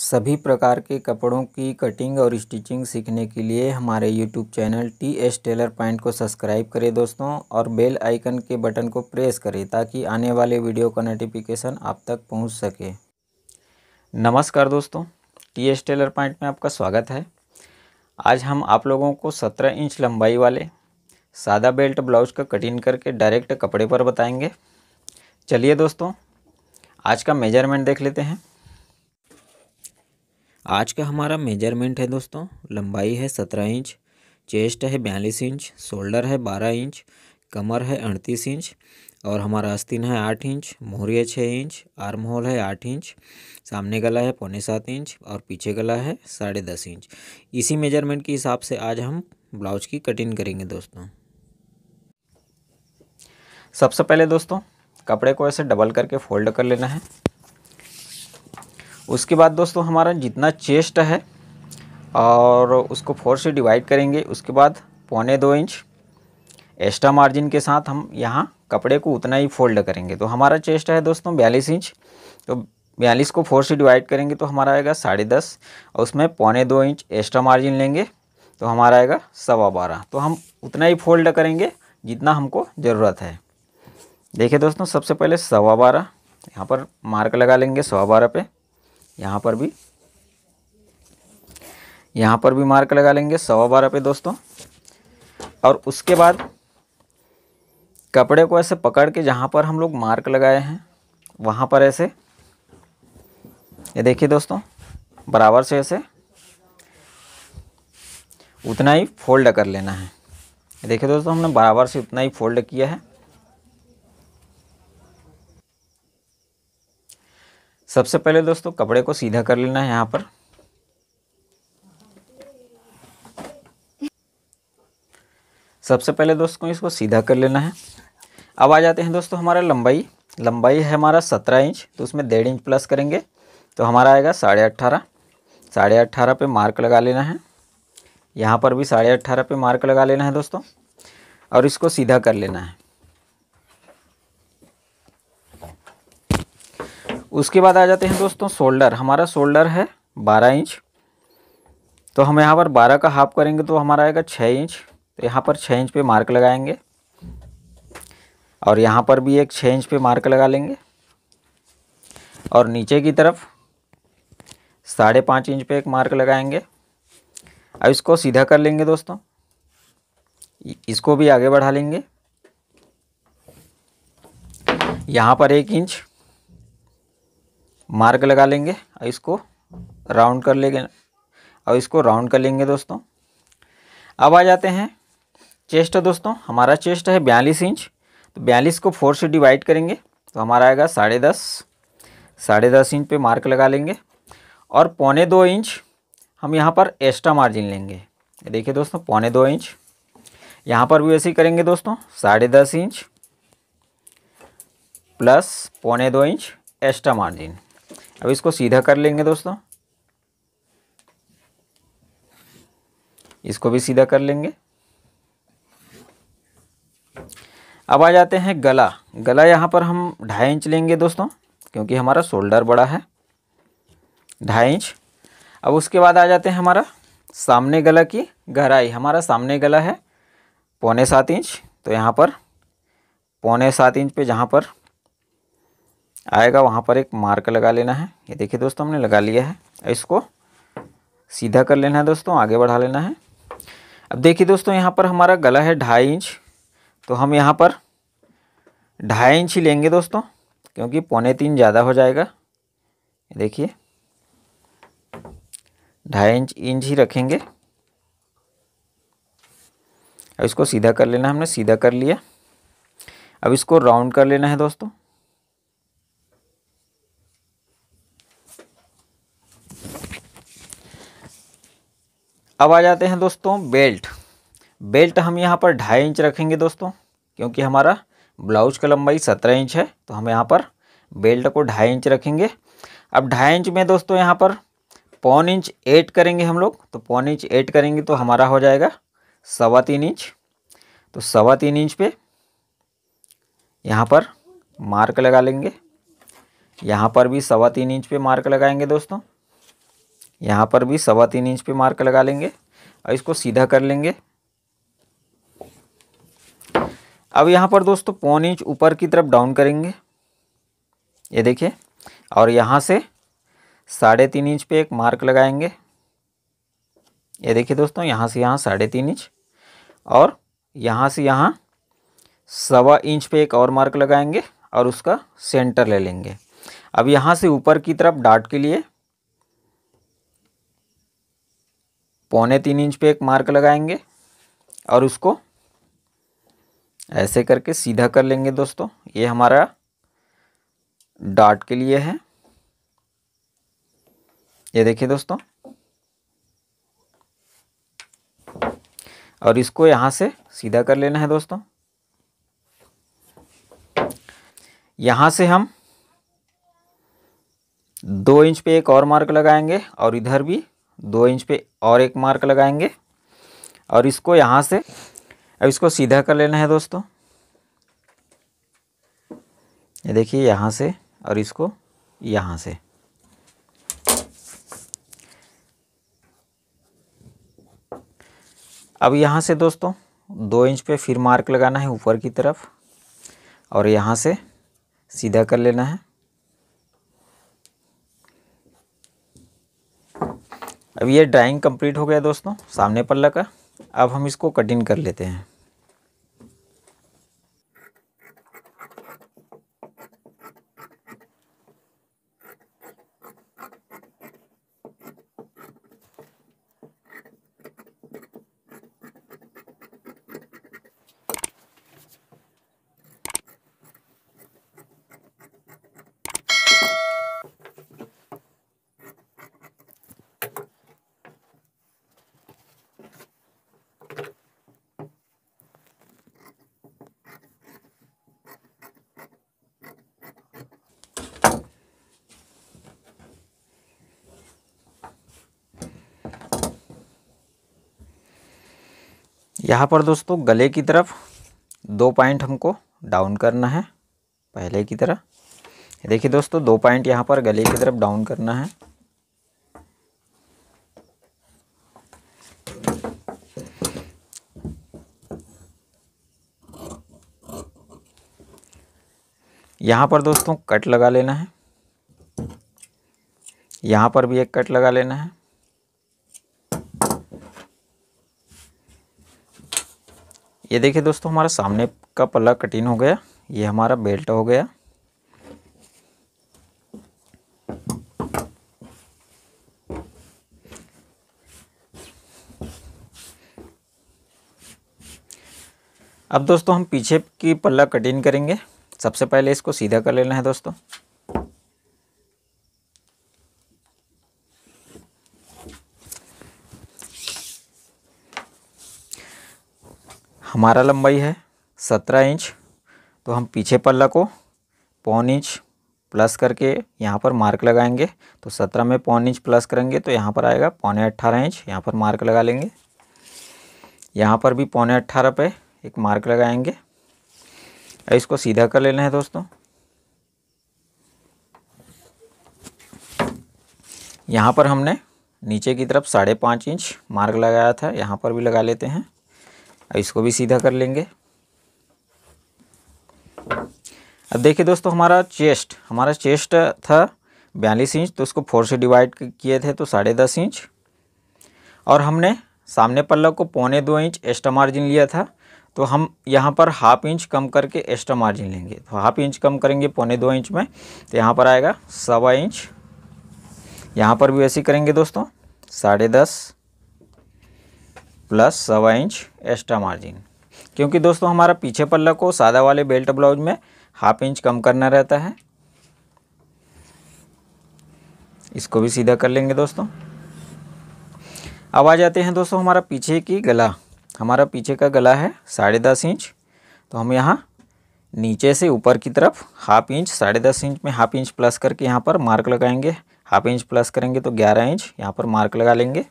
सभी प्रकार के कपड़ों की कटिंग और स्टिचिंग सीखने के लिए हमारे YouTube channel T S Tailor Point को सब्सक्राइब करें दोस्तों और बेल आइकन के बटन को प्रेस करें ताकि आने वाले वीडियो का नोटिफिकेशन आप तक पहुंच सके नमस्कार दोस्तों टी एस टेलर पॉइंट में आपका स्वागत है आज हम आप लोगों को सत्रह इंच लंबाई वाले सादा बेल्ट ब्लाउज का कटिंग करके डायरेक्ट कपड़े पर बताएँगे चलिए दोस्तों आज का मेजरमेंट देख लेते हैं आज का हमारा मेजरमेंट है दोस्तों लंबाई है सत्रह इंच चेस्ट है बयालीस इंच शोल्डर है बारह इंच कमर है अड़तीस इंच और हमारा आस्तीन है आठ इंच मोहरी है छः इंच आर्म होल है आठ इंच सामने गला है पौने सात इंच और पीछे गला है साढ़े दस इंच इसी मेजरमेंट के हिसाब से आज हम ब्लाउज की कटिंग करेंगे दोस्तों सबसे पहले दोस्तों कपड़े को ऐसे डबल करके फोल्ड कर लेना है उसके बाद दोस्तों हमारा जितना चेस्ट है और उसको फोर से डिवाइड करेंगे उसके बाद पौने दो इंच एक्स्ट्रा मार्जिन के साथ हम यहाँ कपड़े को उतना ही फोल्ड करेंगे तो हमारा चेस्ट है दोस्तों बयालीस इंच तो बयालीस को फोर से डिवाइड करेंगे तो हमारा आएगा साढ़े दस और उसमें पौने दो इंच एक्स्ट्रा मार्जिन लेंगे तो हमारा आएगा सवा बारह तो हम उतना ही फोल्ड करेंगे जितना हमको ज़रूरत है देखिए दोस्तों सबसे पहले सवा बारह यहाँ पर मार्क लगा लेंगे सवा बारह पे यहाँ पर भी यहाँ पर भी मार्क लगा लेंगे सवा बारह पे दोस्तों और उसके बाद कपड़े को ऐसे पकड़ के जहाँ पर हम लोग मार्क लगाए हैं वहाँ पर ऐसे ये देखिए दोस्तों बराबर से ऐसे उतना ही फोल्ड कर लेना है देखिए दोस्तों हमने बराबर से उतना ही फोल्ड किया है सबसे पहले दोस्तों कपड़े को सीधा कर लेना है यहाँ पर सबसे पहले दोस्तों इसको सीधा कर लेना है अब आ जाते हैं दोस्तों हमारा लंबाई लंबाई है हमारा सत्रह इंच तो उसमें डेढ़ इंच प्लस करेंगे तो हमारा आएगा साढ़े अट्ठारह साढ़े अट्ठारह पर मार्क लगा लेना है यहाँ पर भी साढ़े अट्ठारह पे मार्क लगा लेना है दोस्तों और इसको सीधा कर लेना है उसके बाद आ जाते हैं दोस्तों शोल्डर हमारा शोल्डर है बारह इंच तो हम यहाँ पर बारह का हाफ करेंगे तो हमारा आएगा छः इंच तो यहाँ पर छः इंच पे मार्क लगाएंगे और यहाँ पर भी एक छः इंच पे मार्क लगा लेंगे और नीचे की तरफ साढ़े पाँच इंच पे एक मार्क लगाएंगे अब इसको सीधा कर लेंगे दोस्तों इसको भी आगे बढ़ा लेंगे यहाँ पर एक इंच मार्क लगा लेंगे और इसको राउंड कर लेंगे और इसको राउंड कर लेंगे दोस्तों अब आ जाते हैं चेस्ट दोस्तों हमारा चेस्ट है बयालीस इंच तो बयालीस को फोर से डिवाइड करेंगे तो हमारा आएगा साढ़े दस साढ़े दस इंच पे मार्क लगा लेंगे और पौने दो इंच हम यहाँ पर एक्स्ट्रा मार्जिन लेंगे देखिए दोस्तों पौने दो इंच यहाँ पर भी ऐसे ही करेंगे दोस्तों साढ़े दस इंच प्लस पौने दो इंच एक्स्ट्रा मार्जिन अब इसको सीधा कर लेंगे दोस्तों इसको भी सीधा कर लेंगे अब आ जाते हैं गला गला यहाँ पर हम ढाई इंच लेंगे दोस्तों क्योंकि हमारा शोल्डर बड़ा है ढाई इंच अब उसके बाद आ जाते हैं हमारा सामने गला की गहराई हमारा सामने गला है पौने सात इंच तो यहाँ पर पौने सात इंच पे जहाँ पर आएगा वहाँ पर एक मार्क लगा लेना है ये देखिए दोस्तों हमने लगा लिया है इसको सीधा कर लेना है दोस्तों आगे बढ़ा लेना है अब देखिए दोस्तों यहाँ पर हमारा गला है ढाई इंच तो हम यहाँ पर ढाई इंच ही लेंगे दोस्तों क्योंकि पौने तीन ज़्यादा हो जाएगा देखिए ढाई इंच इंच ही रखेंगे अब इसको सीधा कर लेना हमने सीधा कर लिया अब इसको राउंड कर लेना है दोस्तों अब आ जाते हैं दोस्तों बेल्ट बेल्ट हम यहाँ पर ढाई इंच रखेंगे दोस्तों क्योंकि हमारा ब्लाउज का लंबाई सत्रह इंच है तो हम यहाँ पर बेल्ट को ढाई इंच रखेंगे अब ढाई इंच में दोस्तों यहाँ पर पौन इंच एट करेंगे हम लोग तो पौन इंच एट करेंगे तो हमारा हो जाएगा सवा तीन इंच तो सवा तीन इंच पे यहाँ पर मार्क लगा लेंगे यहाँ पर भी सवा तीन इंच पे मार्क लगाएंगे दोस्तों यहाँ पर भी सवा तीन इंच पे मार्क लगा लेंगे और इसको सीधा कर लेंगे अब यहाँ पर दोस्तों पौन इंच ऊपर की तरफ डाउन करेंगे ये देखिए और यहाँ से साढ़े तीन इंच पे एक मार्क लगाएंगे ये देखिए दोस्तों यहाँ से यहाँ साढ़े तीन इंच और यहाँ से यहाँ सवा इंच पे एक और मार्क लगाएंगे और उसका सेंटर ले लेंगे अब यहाँ से ऊपर की तरफ डाट के लिए पौने तीन इंच पे एक मार्क लगाएंगे और उसको ऐसे करके सीधा कर लेंगे दोस्तों ये हमारा डाट के लिए है ये देखिए दोस्तों और इसको यहाँ से सीधा कर लेना है दोस्तों यहाँ से हम दो इंच पे एक और मार्क लगाएंगे और इधर भी दो इंच पे और एक मार्क लगाएंगे और इसको यहाँ से अब इसको सीधा कर लेना है दोस्तों ये देखिए यहाँ से और इसको यहाँ से अब यहाँ से दोस्तों दो इंच पे फिर मार्क लगाना है ऊपर की तरफ और यहाँ से सीधा कर लेना है अब ये ड्राइंग कंप्लीट हो गया दोस्तों सामने पल्ला का अब हम इसको कटिंग कर लेते हैं यहाँ पर दोस्तों गले की तरफ दो पॉइंट हमको डाउन करना है पहले की तरह देखिए दोस्तों दो पॉइंट यहाँ पर गले की तरफ डाउन करना है यहाँ पर दोस्तों कट लगा लेना है यहाँ पर भी एक कट लगा लेना है ये देखिए दोस्तों हमारा सामने का पल्ला कटिन हो गया ये हमारा बेल्ट हो गया अब दोस्तों हम पीछे की पल्ला कटिन करेंगे सबसे पहले इसको सीधा कर लेना है दोस्तों हमारा लंबाई है सत्रह इंच तो हम पीछे पल्ला को पौन इंच प्लस करके यहाँ पर मार्क लगाएंगे तो सत्रह में पौन इंच प्लस करेंगे तो यहाँ पर आएगा पौने अट्ठारह इंच यहाँ पर मार्क लगा लेंगे यहाँ पर भी पौने अट्ठारह पे एक मार्क लगाएंगे और इसको सीधा कर लेना है दोस्तों यहाँ पर हमने नीचे की तरफ साढ़े पाँच इंच मार्क लगाया था यहाँ पर भी लगा लेते हैं इसको भी सीधा कर लेंगे अब देखिए दोस्तों हमारा चेस्ट हमारा चेस्ट था बयालीस इंच तो उसको फोर से डिवाइड किए थे तो साढ़े दस इंच और हमने सामने पल्ला को पौने दो इंच एक्स्ट्रा मार्जिन लिया था तो हम यहाँ पर हाफ इंच कम करके एक्स्ट्रा मार्जिन लेंगे तो हाफ इंच कम करेंगे पौने दो इंच में तो यहाँ पर आएगा सवा इंच यहाँ पर भी वैसे करेंगे दोस्तों साढ़े दस प्लस सवा इंच एक्स्ट्रा मार्जिन क्योंकि दोस्तों हमारा पीछे पल्ला को सादा वाले बेल्ट ब्लाउज में हाफ इंच कम करना रहता है इसको भी सीधा कर लेंगे दोस्तों अब आ जाते हैं दोस्तों हमारा पीछे की गला हमारा पीछे का गला है साढ़े दस इंच तो हम यहाँ नीचे से ऊपर की तरफ हाफ इंच साढ़े दस इंच में हाफ इंच प्लस करके यहाँ पर मार्क लगाएंगे हाफ इंच प्लस करेंगे तो ग्यारह इंच यहाँ पर मार्क लगा लेंगे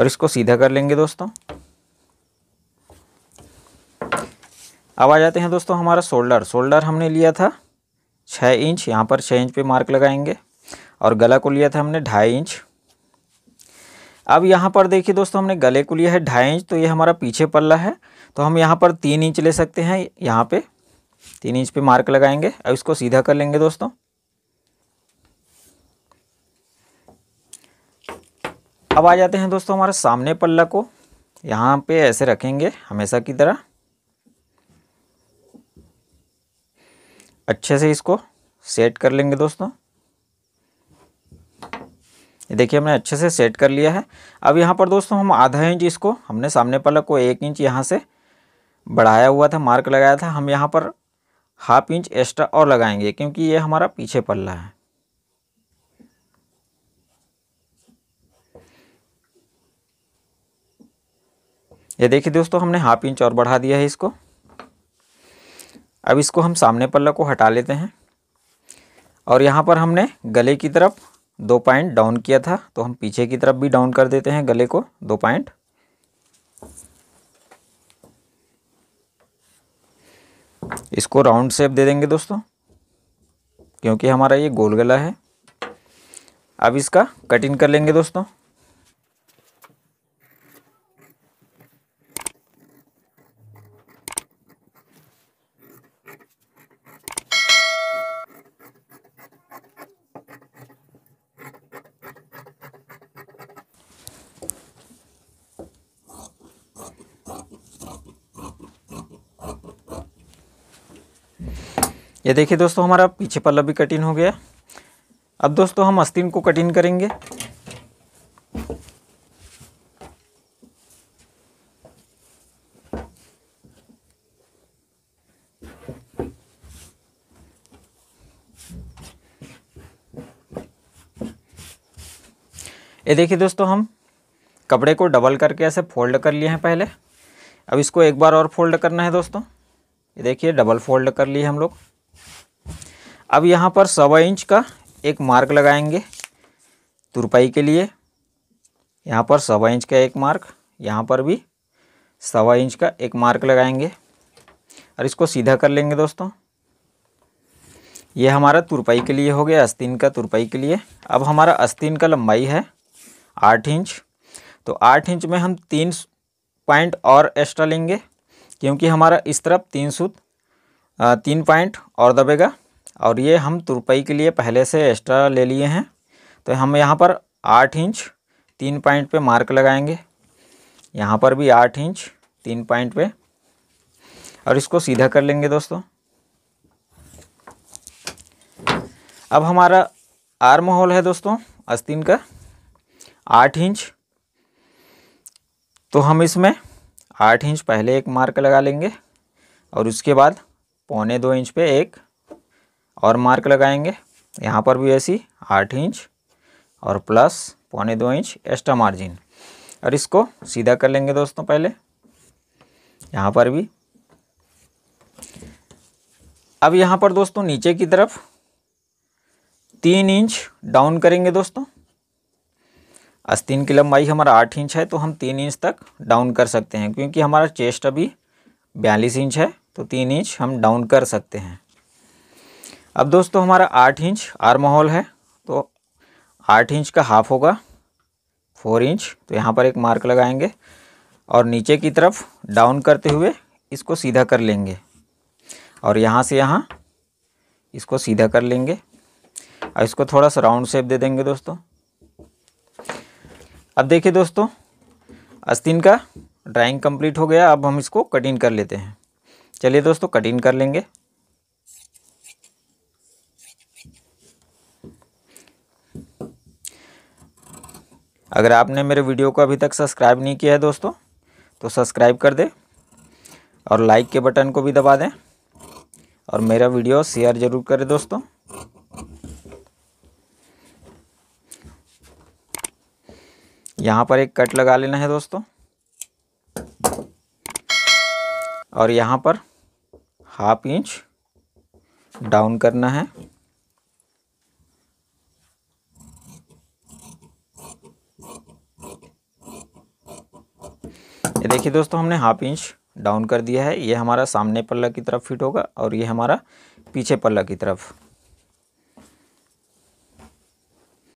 और इसको सीधा कर लेंगे दोस्तों अब आ जाते हैं दोस्तों हमारा शोल्डर शोल्डर हमने लिया था छः इंच यहाँ पर छः इंच पे मार्क लगाएंगे और गला को लिया था हमने ढाई इंच अब यहाँ पर देखिए दोस्तों हमने गले को लिया है ढाई इंच तो ये हमारा पीछे पल्ला है तो हम यहाँ पर तीन इंच ले सकते हैं यहाँ पे तीन इंच पे मार्क लगाएंगे अब इसको सीधा कर लेंगे दोस्तों अब आ जाते हैं दोस्तों हमारे सामने पल्ला को यहाँ पे ऐसे रखेंगे हमेशा की तरह अच्छे से इसको सेट कर लेंगे दोस्तों ये देखिए हमने अच्छे से सेट कर लिया है अब यहाँ पर दोस्तों हम आधा इंच इसको हमने सामने पल्ला को एक इंच यहाँ से बढ़ाया हुआ था मार्क लगाया था हम यहाँ पर हाफ इंच एक्स्ट्रा और लगाएंगे क्योंकि ये हमारा पीछे पल्ला है ये देखिए दोस्तों हमने हाफ इंच और बढ़ा दिया है इसको अब इसको हम सामने पल्ला को हटा लेते हैं और यहाँ पर हमने गले की तरफ दो पॉइंट डाउन किया था तो हम पीछे की तरफ भी डाउन कर देते हैं गले को दो पॉइंट इसको राउंड शेप दे देंगे दोस्तों क्योंकि हमारा ये गोल गला है अब इसका कटिंग कर लेंगे दोस्तों ये देखिए दोस्तों हमारा पीछे पल्ला भी कटिंग हो गया अब दोस्तों हम अस्तिन को कटिंग करेंगे ये देखिए दोस्तों हम कपड़े को डबल करके ऐसे फोल्ड कर लिए हैं पहले अब इसको एक बार और फोल्ड करना है दोस्तों ये देखिए डबल फोल्ड कर लिए हम लोग अब यहाँ पर सवा इंच का एक मार्क लगाएंगे तुरपाई के लिए यहाँ पर सवा इंच का एक मार्क यहाँ पर भी सवा इंच का एक मार्क लगाएंगे और इसको सीधा कर लेंगे दोस्तों ये हमारा तुरपाई के लिए हो गया अस्तिन का तुरपाई के लिए अब हमारा अस्तिन का लंबाई है आठ इंच तो आठ इंच में हम तीन पॉइंट और एक्स्ट्रा लेंगे क्योंकि हमारा इस तरफ तीन सूत तीन पॉइंट और दबेगा और ये हम तुरपाई के लिए पहले से एक्स्ट्रा ले लिए हैं तो हम यहाँ पर आठ इंच तीन पॉइंट पे मार्क लगाएंगे यहाँ पर भी आठ इंच तीन पॉइंट पे और इसको सीधा कर लेंगे दोस्तों अब हमारा आर्म होल है दोस्तों अस्तीन का आठ इंच तो हम इसमें आठ इंच पहले एक मार्क लगा लेंगे और उसके बाद पौने दो इंच पे एक और मार्क लगाएंगे यहाँ पर भी ऐसी आठ इंच और प्लस पौने दो इंच एक्स्ट्रा मार्जिन और इसको सीधा कर लेंगे दोस्तों पहले यहाँ पर भी अब यहाँ पर दोस्तों नीचे की तरफ तीन इंच डाउन करेंगे दोस्तों अस्तीन की लंबाई हमारा आठ इंच है तो हम तीन इंच तक डाउन कर सकते हैं क्योंकि हमारा चेस्ट अभी बयालीस इंच है तो तीन इंच हम डाउन कर सकते हैं अब दोस्तों हमारा आठ इंच आर्म होल है तो आठ इंच का हाफ होगा फोर इंच तो यहाँ पर एक मार्क लगाएंगे और नीचे की तरफ डाउन करते हुए इसको सीधा कर लेंगे और यहाँ से यहाँ इसको सीधा कर लेंगे और इसको थोड़ा सा राउंड शेप दे देंगे दोस्तों अब देखिए दोस्तों अस्तिन का ड्राइंग कंप्लीट हो गया अब हम इसको कटिंग कर लेते हैं चलिए दोस्तों कटिंग कर लेंगे अगर आपने मेरे वीडियो को अभी तक सब्सक्राइब नहीं किया है दोस्तों तो सब्सक्राइब कर दें और लाइक के बटन को भी दबा दें और मेरा वीडियो शेयर ज़रूर करें दोस्तों यहाँ पर एक कट लगा लेना है दोस्तों और यहाँ पर हाफ इंच डाउन करना है देखिए दोस्तों हमने हाफ इंच डाउन कर दिया है ये हमारा सामने पल्ला की तरफ फिट होगा और ये हमारा पीछे पल्ला की तरफ